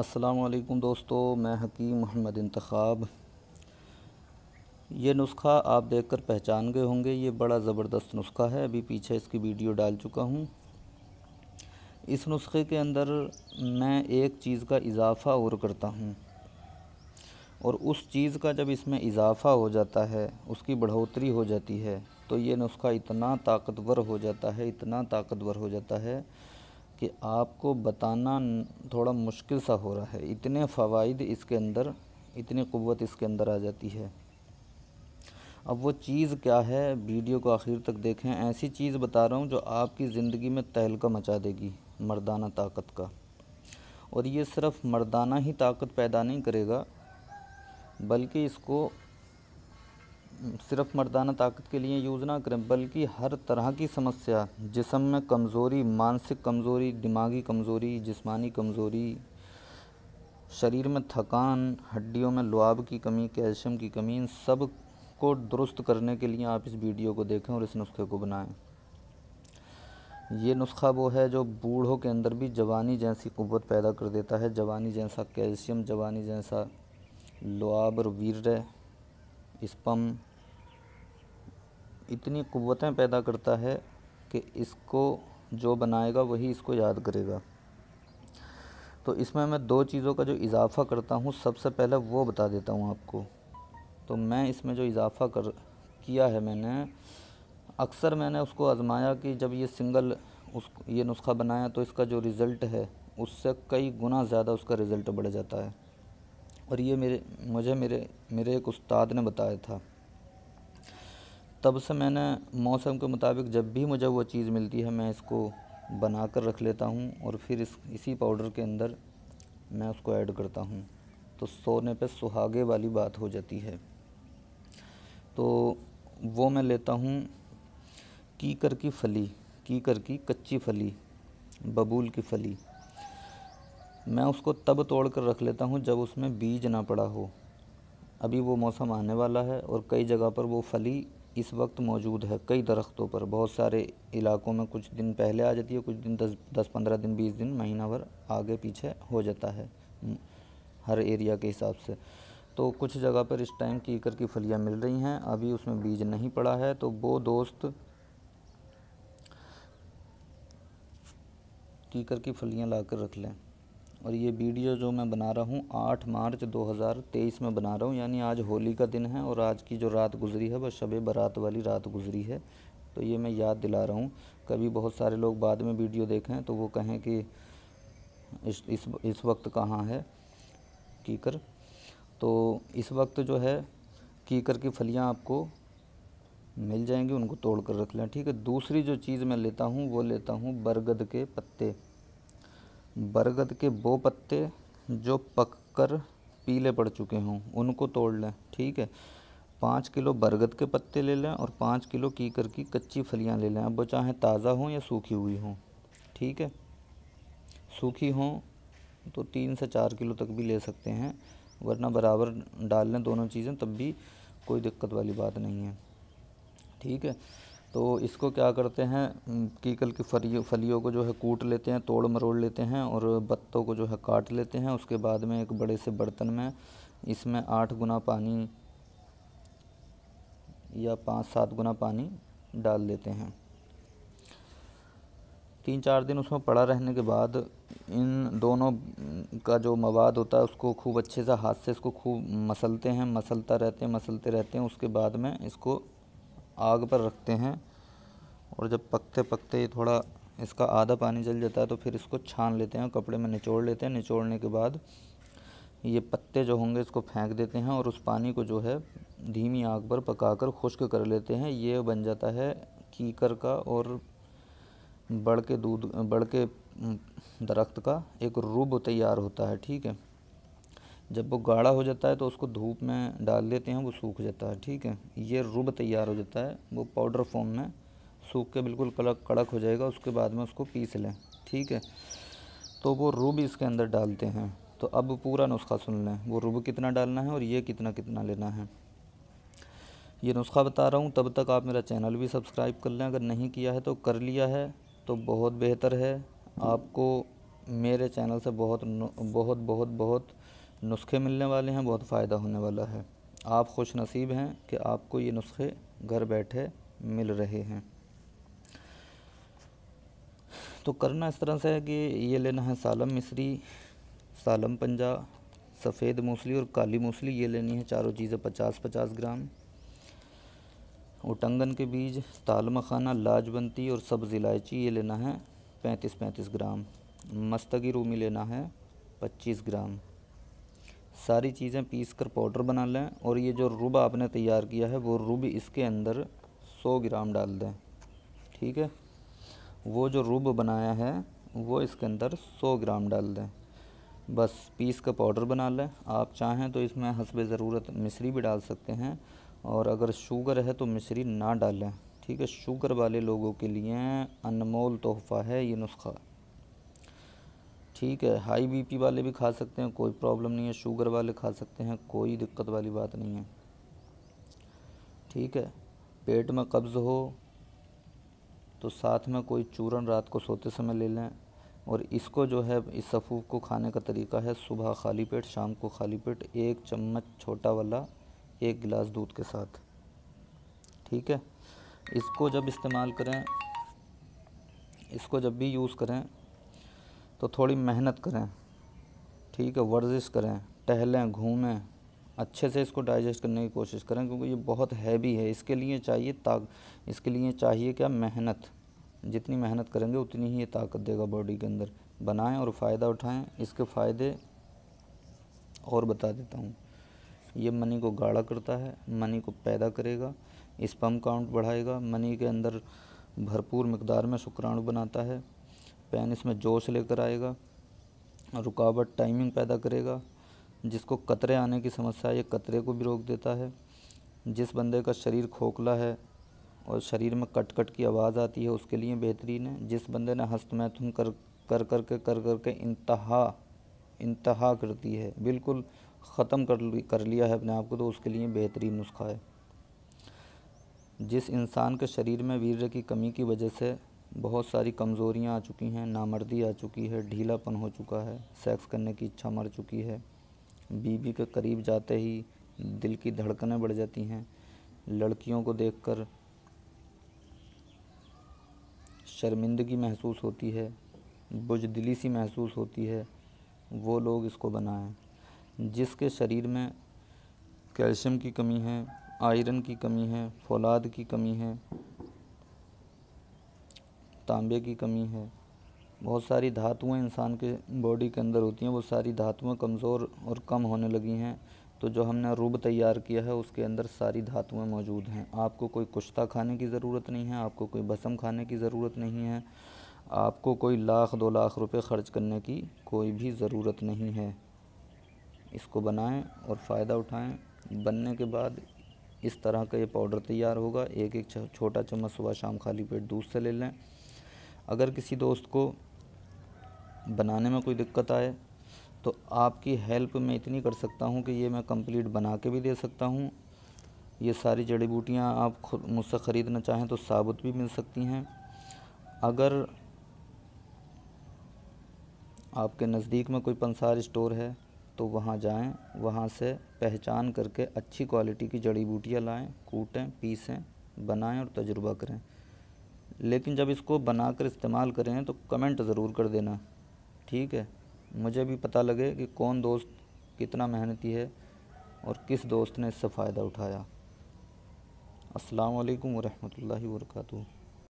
असलकम दोस्तों मैं हकीम मोहम्मद इंतखाब ये नुस्खा आप देखकर पहचान गए होंगे ये बड़ा ज़बरदस्त नुस्खा है अभी पीछे इसकी वीडियो डाल चुका हूँ इस नुस्खे के अंदर मैं एक चीज़ का इजाफ़ा और करता हूँ और उस चीज़ का जब इसमें इजाफ़ा हो जाता है उसकी बढ़ोतरी हो जाती है तो ये नुस्खा इतना ताकतवर हो जाता है इतना ताकतवर हो जाता है कि आपको बताना थोड़ा मुश्किल सा हो रहा है इतने फ़वाद इसके अंदर इतनी क़वत इसके अंदर आ जाती है अब वो चीज़ क्या है वीडियो को आखिर तक देखें ऐसी चीज़ बता रहा हूँ जो आपकी ज़िंदगी में तहलका मचा देगी मर्दाना ताकत का और ये सिर्फ मर्दाना ही ताकत पैदा नहीं करेगा बल्कि इसको सिर्फ मर्दाना ताकत के लिए यूज़ ना करें बल्कि हर तरह की समस्या जिसम में कमज़ोरी मानसिक कमज़ोरी दिमागी कमज़ोरी जिस्मानी कमज़ोरी शरीर में थकान हड्डियों में लुआब की कमी कैल्शियम की कमी इन सब को दुरुस्त करने के लिए आप इस वीडियो को देखें और इस नुस्खे को बनाएं ये नुस्खा वो है जो बूढ़ों के अंदर भी जवानी जैसी क़वत पैदा कर देता है जवानी जैसा कैल्शियम जवानी जैसा लुआब और वीर स्पम इतनी क़वतें पैदा करता है कि इसको जो बनाएगा वही इसको याद करेगा तो इसमें मैं दो चीज़ों का जो इजाफ़ा करता हूँ सबसे पहले वो बता देता हूँ आपको तो मैं इसमें जो इजाफ़ा कर किया है मैंने अक्सर मैंने उसको आज़माया कि जब ये सिंगल उस ये नुस्खा बनाया तो इसका जो रिज़ल्ट है उससे कई गुना ज़्यादा उसका रिज़ल्ट बढ़ जाता है और ये मेरे मुझे मेरे मेरे एक उस्ताद ने बताया था तब से मैंने मौसम के मुताबिक जब भी मुझे वो चीज़ मिलती है मैं इसको बना कर रख लेता हूँ और फिर इस इसी पाउडर के अंदर मैं उसको ऐड करता हूँ तो सोने पे सुहागे वाली बात हो जाती है तो वो मैं लेता हूँ कीकर की फली कीकर की कच्ची फली बबूल की फली मैं उसको तब तोड़ कर रख लेता हूँ जब उसमें बीज ना पड़ा हो अभी वो मौसम आने वाला है और कई जगह पर वो फली इस वक्त मौजूद है कई दरख्तों पर बहुत सारे इलाकों में कुछ दिन पहले आ जाती है कुछ दिन दस दस पंद्रह दिन बीस दिन महीना भर आगे पीछे हो जाता है हम्म, हर एरिया के हिसाब से तो कुछ जगह पर इस टाइम कीकर की फलियां मिल रही हैं अभी उसमें बीज नहीं पड़ा है तो वो दोस्त कीकर की फलियां ला कर रख लें और ये वीडियो जो मैं बना रहा हूँ आठ मार्च 2023 में बना रहा हूँ यानी आज होली का दिन है और आज की जो रात गुजरी है वह शब बारात वाली रात गुजरी है तो ये मैं याद दिला रहा हूँ कभी बहुत सारे लोग बाद में वीडियो देखें तो वो कहें कि इस इस, इस वक्त कहाँ है कीकर तो इस वक्त जो है कीकर की फलियाँ आपको मिल जाएंगी उनको तोड़ कर रख लें ठीक है दूसरी जो चीज़ मैं लेता हूँ वो लेता हूँ बरगद के पत्ते बरगद के वो पत्ते जो पककर पीले पड़ चुके हों उनको तोड़ लें ठीक है पाँच किलो बरगद के पत्ते ले लें और पाँच किलो कीकर की कच्ची फलियां ले लें अब वो चाहे ताज़ा हों या सूखी हुई हों ठीक है सूखी हों तो तीन से चार किलो तक भी ले सकते हैं वरना बराबर डाल लें दोनों चीज़ें तब भी कोई दिक्कत वाली बात नहीं है ठीक है तो इसको क्या करते हैं कीकल की फलियों फलियों को जो है कूट लेते हैं तोड़ मरोड़ लेते हैं और बत्तों को जो है काट लेते हैं उसके बाद में एक बड़े से बर्तन में इसमें आठ गुना पानी या पाँच सात गुना पानी डाल देते हैं तीन चार दिन उसमें पड़ा रहने के बाद इन दोनों का जो मवाद होता है उसको खूब अच्छे से हाथ से इसको खूब मसलते हैं मसलता रहते हैं मसलते रहते हैं उसके बाद में इसको आग पर रखते हैं और जब पकते पकते ये थोड़ा इसका आधा पानी जल जाता है तो फिर इसको छान लेते हैं कपड़े में निचोड़ लेते हैं निचोड़ने के बाद ये पत्ते जो होंगे इसको फेंक देते हैं और उस पानी को जो है धीमी आग पर पकाकर खुश्क कर लेते हैं ये बन जाता है कीकर का और बड़ के दूध बड़ के हम्म, दरख्त का एक रूब तैयार होता है ठीक है जब वो गाढ़ा हो जाता है तो उसको धूप में डाल देते हैं वो सूख जाता है ठीक है ये रुब तैयार हो जाता है वो पाउडर फॉर्म में सूख के बिल्कुल कड़क कड़क हो जाएगा उसके बाद में उसको पीस लें ठीक है तो वो रूब इसके अंदर डालते हैं तो अब पूरा नुस्खा सुन लें वो रुब कितना डालना है और ये कितना कितना लेना है ये नुस्खा बता रहा हूँ तब तक आप मेरा चैनल भी सब्सक्राइब कर लें अगर नहीं किया है तो कर लिया है तो बहुत बेहतर है आपको मेरे चैनल से बहुत बहुत बहुत बहुत नुस्खे मिलने वाले हैं बहुत फ़ायदा होने वाला है आप खुश नसीब हैं कि आपको ये नुस्खे घर बैठे मिल रहे हैं तो करना इस तरह से है कि ये लेना है सालम मिसरी सालम पंजा सफ़ेद मूसली और काली मूसली ये लेनी है चारों चीज़ें पचास पचास ग्राम उटंगन के बीज ताल मखाना लाजबंती और सब्ज़ इलायची ये लेना है पैंतीस पैंतीस ग्राम मस्तगी रूमी लेना है पच्चीस ग्राम सारी चीज़ें पीस कर पाउडर बना लें और ये जो रूब आपने तैयार किया है वो रूब इसके अंदर 100 ग्राम डाल दें ठीक है वो जो रूब बनाया है वो इसके अंदर 100 ग्राम डाल दें बस पीस का पाउडर बना लें आप चाहें तो इसमें हसब ज़रूरत मिश्री भी डाल सकते हैं और अगर शुगर है तो मिश्री ना डालें ठीक है शुगर वाले लोगों के लिए अनमोल तोहफ़ा है ये नुस्खा ठीक है हाई बीपी वाले भी खा सकते हैं कोई प्रॉब्लम नहीं है शुगर वाले खा सकते हैं कोई दिक्कत वाली बात नहीं है ठीक है पेट में कब्ज़ हो तो साथ में कोई चूरन रात को सोते समय ले लें और इसको जो है इस सफ़ूफ को खाने का तरीका है सुबह खाली पेट शाम को खाली पेट एक चम्मच छोटा वाला एक गिलास दूध के साथ ठीक है इसको जब इस्तेमाल करें इसको जब भी यूज़ करें तो थोड़ी मेहनत करें ठीक है वर्जिश करें टहलें घूमें अच्छे से इसको डाइजेस्ट करने की कोशिश करें क्योंकि ये बहुत हैवी है इसके लिए चाहिए ताक इसके लिए चाहिए क्या मेहनत जितनी मेहनत करेंगे उतनी ही ये ताकत देगा बॉडी के अंदर बनाएं और फ़ायदा उठाएं इसके फ़ायदे और बता देता हूँ ये मनी को गाढ़ा करता है मनी को पैदा करेगा स्पम काउंट बढ़ाएगा मनी के अंदर भरपूर मकदार में शुक्राणु बनाता है पेन इसमें जोश लेकर आएगा रुकावट टाइमिंग पैदा करेगा जिसको कतरे आने की समस्या है ये कतरे को भी रोक देता है जिस बंदे का शरीर खोखला है और शरीर में कट कट की आवाज़ आती है उसके लिए बेहतरीन है जिस बंदे ने हस्तमैथुन कर कर कर के कर कर के इंतहा इंतहा कर दी है बिल्कुल ख़त्म कर कर लिया है अपने आप को तो उसके लिए बेहतरीन नुस्खा है जिस इंसान के शरीर में वीर्य की कमी की वजह से बहुत सारी कमज़ोरियाँ आ चुकी हैं नामर्दी आ चुकी है ढीलापन हो चुका है सेक्स करने की इच्छा मर चुकी है बीबी के करीब जाते ही दिल की धड़कनें बढ़ जाती हैं लड़कियों को देखकर शर्मिंदगी महसूस होती है बुजदिली सी महसूस होती है वो लोग इसको बनाएं जिसके शरीर में कैल्शियम की कमी है आयरन की कमी है फौलाद की कमी है तांबे की कमी है बहुत सारी धातुएं इंसान के बॉडी के अंदर होती हैं वो सारी धातुएं कमज़ोर और कम होने लगी हैं तो जो हमने रूब तैयार किया है उसके अंदर सारी धातुएं मौजूद हैं आपको कोई कुश्ता खाने की ज़रूरत नहीं है आपको कोई भसम खाने की ज़रूरत नहीं है आपको कोई लाख दो लाख रुपए खर्च करने की कोई भी ज़रूरत नहीं है इसको बनाएं और फ़ायदा उठाएं बनने के बाद इस तरह का ये पाउडर तैयार होगा एक एक छोटा चम्मच सुबह शाम खाली पेट दूध से ले लें अगर किसी दोस्त को बनाने में कोई दिक्कत आए तो आपकी हेल्प मैं इतनी कर सकता हूँ कि ये मैं कंप्लीट बना के भी दे सकता हूँ ये सारी जड़ी बूटियाँ आप खुद मुझसे ख़रीदना चाहें तो साबुत भी मिल सकती हैं अगर आपके नज़दीक में कोई पंसार स्टोर है तो वहाँ जाएं वहाँ से पहचान करके अच्छी क्वालिटी की जड़ी बूटियाँ लाएं कूटें पीसें बनाएं और तजुर्बा करें लेकिन जब इसको बनाकर इस्तेमाल करें तो कमेंट ज़रूर कर देना ठीक है मुझे भी पता लगे कि कौन दोस्त कितना मेहनती है और किस दोस्त ने इससे फ़ायदा उठाया अस्सलाम वालेकुम रहमतुल्लाहि वरकatuh